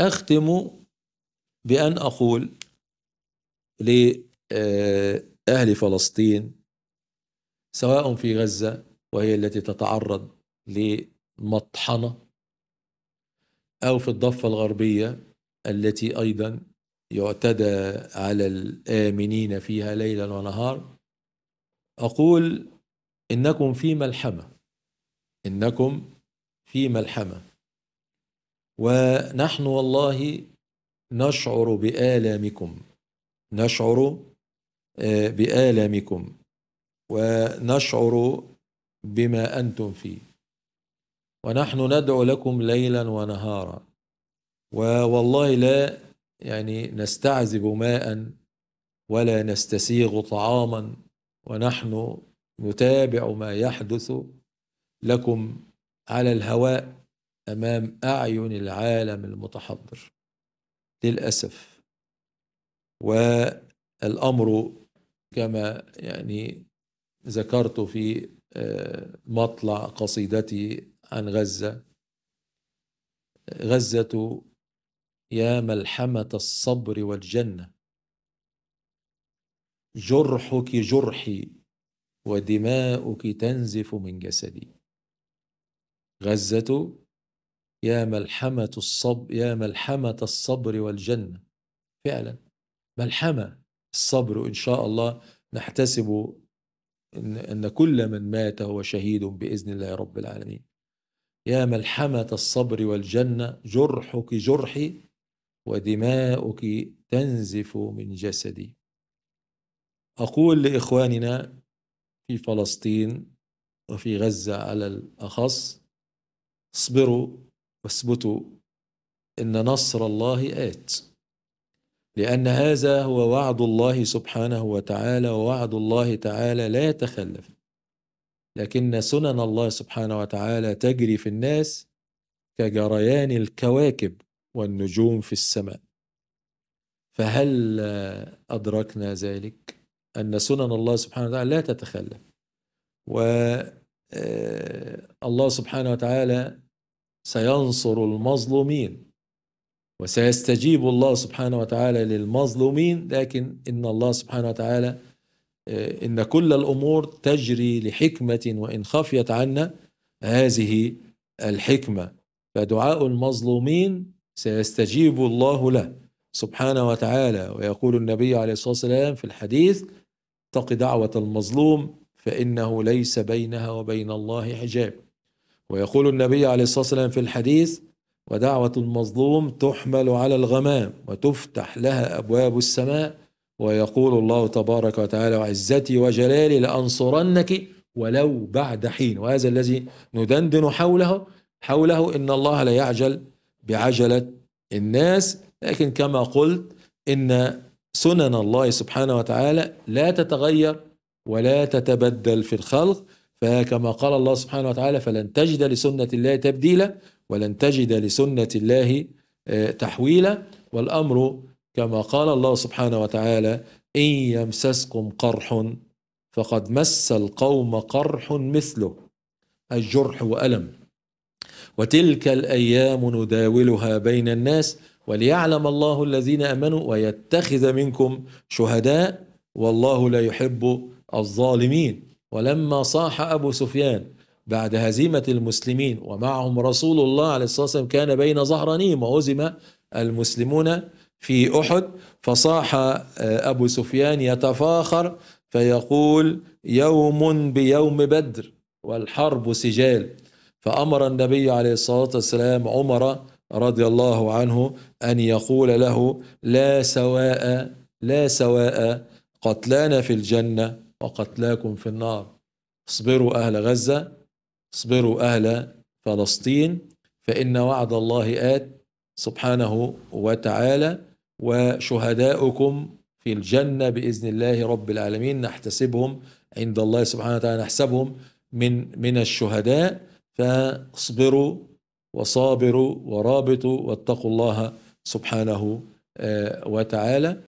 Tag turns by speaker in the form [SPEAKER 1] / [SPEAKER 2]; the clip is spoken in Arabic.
[SPEAKER 1] أختم بأن أقول لأهل آه، فلسطين سواء في غزة وهي التي تتعرض لمطحنة أو في الضفة الغربية التي أيضا يعتدى على الآمنين فيها ليلا ونهار أقول إنكم في ملحمة إنكم في ملحمة ونحن والله نشعر بآلامكم نشعر آه، بآلامكم ونشعر بما أنتم فيه ونحن ندعو لكم ليلا ونهارا ووالله لا يعني نستعذب ماء ولا نستسيغ طعاما ونحن نتابع ما يحدث لكم على الهواء أمام أعين العالم المتحضر للأسف والأمر كما يعني ذكرت في آه، مطلع قصيدتي عن غزة غزة يا ملحمة الصبر والجنة جرحك جرحي ودماؤك تنزف من جسدي غزة يا ملحمة الصبر يا ملحمة الصبر والجنة فعلا ملحمة الصبر إن شاء الله نحتسب إن, أن كل من مات هو شهيد بإذن الله رب العالمين يا ملحمة الصبر والجنة جرحك جرحي ودماؤك تنزف من جسدي أقول لإخواننا في فلسطين وفي غزة على الأخص اصبروا واثبتوا ان نصر الله ات لان هذا هو وعد الله سبحانه وتعالى ووعد الله تعالى لا يتخلف لكن سنن الله سبحانه وتعالى تجري في الناس كجريان الكواكب والنجوم في السماء فهل ادركنا ذلك ان سنن الله سبحانه وتعالى لا تتخلف و آه، الله سبحانه وتعالى سينصر المظلومين وسيستجيب الله سبحانه وتعالى للمظلومين لكن ان الله سبحانه وتعالى آه، ان كل الامور تجري لحكمه وان خفيت عنا هذه الحكمه فدعاء المظلومين سيستجيب الله له سبحانه وتعالى ويقول النبي عليه الصلاه والسلام في الحديث اتق دعوه المظلوم فانه ليس بينها وبين الله حجاب ويقول النبي عليه الصلاة والسلام في الحديث ودعوة المظلوم تحمل على الغمام وتفتح لها أبواب السماء ويقول الله تبارك وتعالى وعزتي وجلالي لأنصرنك ولو بعد حين وهذا الذي ندندن حوله حوله إن الله لا يعجل بعجلة الناس لكن كما قلت إن سنن الله سبحانه وتعالى لا تتغير ولا تتبدل في الخلق فكما قال الله سبحانه وتعالى فلن تجد لسنة الله تبديلا ولن تجد لسنة الله آه، تحويلا والأمر كما قال الله سبحانه وتعالى إن يمسسكم قرح فقد مس القوم قرح مثله الجرح وألم وتلك الأيام نداولها بين الناس وليعلم الله الذين امنوا ويتخذ منكم شهداء والله لا يحب الظالمين ولما صاح أبو سفيان بعد هزيمة المسلمين ومعهم رسول الله عليه الصلاة والسلام كان بين ظهرانيهم وهزم المسلمون في أحد فصاح آه، أبو سفيان يتفاخر فيقول يوم بيوم بدر والحرب سجال فأمر النبي عليه الصلاة والسلام عمر رضي الله عنه أن يقول له لا سواء لا سواء قتلانا في الجنة وقتلاكم في النار اصبروا أهل غزة اصبروا أهل فلسطين فإن وعد الله آت سبحانه وتعالى وشهداؤكم في الجنة بإذن الله رب العالمين نحتسبهم عند الله سبحانه وتعالى نحسبهم من من الشهداء فاصبروا وصابروا ورابطوا واتقوا الله سبحانه آه، وتعالى